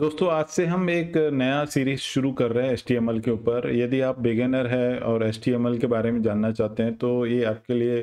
दोस्तों आज से हम एक नया सीरीज शुरू कर रहे हैं एच के ऊपर यदि आप बिगेनर है और एच के बारे में जानना चाहते हैं तो ये आपके लिए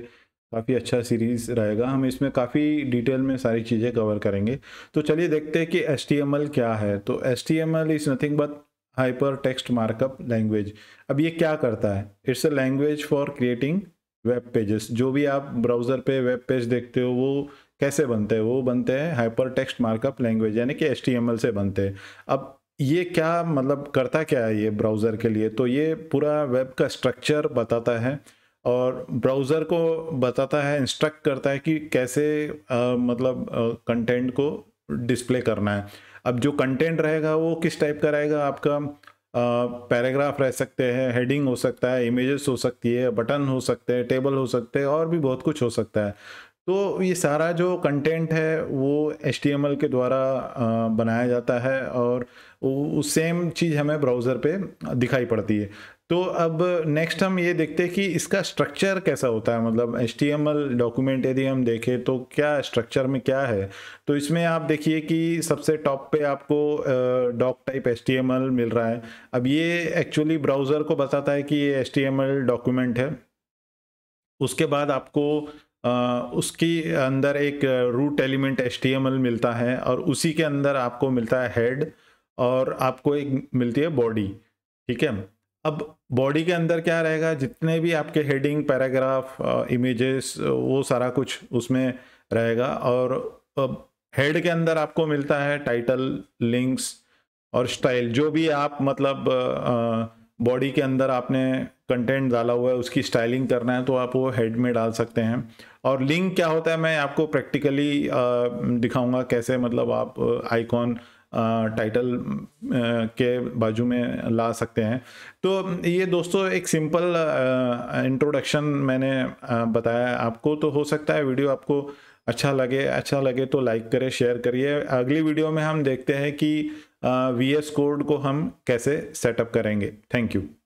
काफ़ी अच्छा सीरीज़ रहेगा हम इसमें काफ़ी डिटेल में सारी चीज़ें कवर करेंगे तो चलिए देखते हैं कि एच क्या है तो H is nothing but hyper text markup language अब ये क्या करता है it's a language for creating web pages जो भी आप ब्राउज़र पे वेब पेज देखते हो वो कैसे बनते हैं वो बनते हैं हाइपर टेक्स्ट मार्कअप लैंग्वेज यानी कि एस से बनते हैं अब ये क्या मतलब करता क्या है ये ब्राउज़र के लिए तो ये पूरा वेब का स्ट्रक्चर बताता है और ब्राउज़र को बताता है इंस्ट्रक्ट करता है कि कैसे आ, मतलब कंटेंट को डिस्प्ले करना है अब जो कंटेंट रहेगा वो किस टाइप का रहेगा आपका पैराग्राफ रह सकते हैं हेडिंग हो सकता है इमेजेस हो सकती है बटन हो सकते हैं टेबल हो सकते हैं और भी बहुत कुछ हो सकता है तो ये सारा जो कंटेंट है वो एच के द्वारा बनाया जाता है और वो सेम चीज़ हमें ब्राउज़र पे दिखाई पड़ती है तो अब नेक्स्ट हम ये देखते हैं कि इसका स्ट्रक्चर कैसा होता है मतलब एच डॉक्यूमेंट यदि हम देखें तो क्या स्ट्रक्चर में क्या है तो इसमें आप देखिए कि सबसे टॉप पे आपको डॉक टाइप एच मिल रहा है अब ये एक्चुअली ब्राउज़र को बताता है कि ये एच डॉक्यूमेंट है उसके बाद आपको आ, उसकी अंदर एक रूट एलिमेंट एच मिलता है और उसी के अंदर आपको मिलता है हेड और आपको एक मिलती है बॉडी ठीक है अब बॉडी के अंदर क्या रहेगा जितने भी आपके हेडिंग पैराग्राफ इमेजेस वो सारा कुछ उसमें रहेगा और हेड के अंदर आपको मिलता है टाइटल लिंक्स और स्टाइल जो भी आप मतलब बॉडी के अंदर आपने कंटेंट डाला हुआ है उसकी स्टाइलिंग करना है तो आप वो हेड में डाल सकते हैं और लिंक क्या होता है मैं आपको प्रैक्टिकली दिखाऊंगा कैसे मतलब आप आइकॉन टाइटल के बाजू में ला सकते हैं तो ये दोस्तों एक सिंपल इंट्रोडक्शन मैंने बताया आपको तो हो सकता है वीडियो आपको अच्छा लगे अच्छा लगे तो लाइक करें शेयर करिए अगली वीडियो में हम देखते हैं कि वी एस कोड को हम कैसे सेटअप करेंगे थैंक यू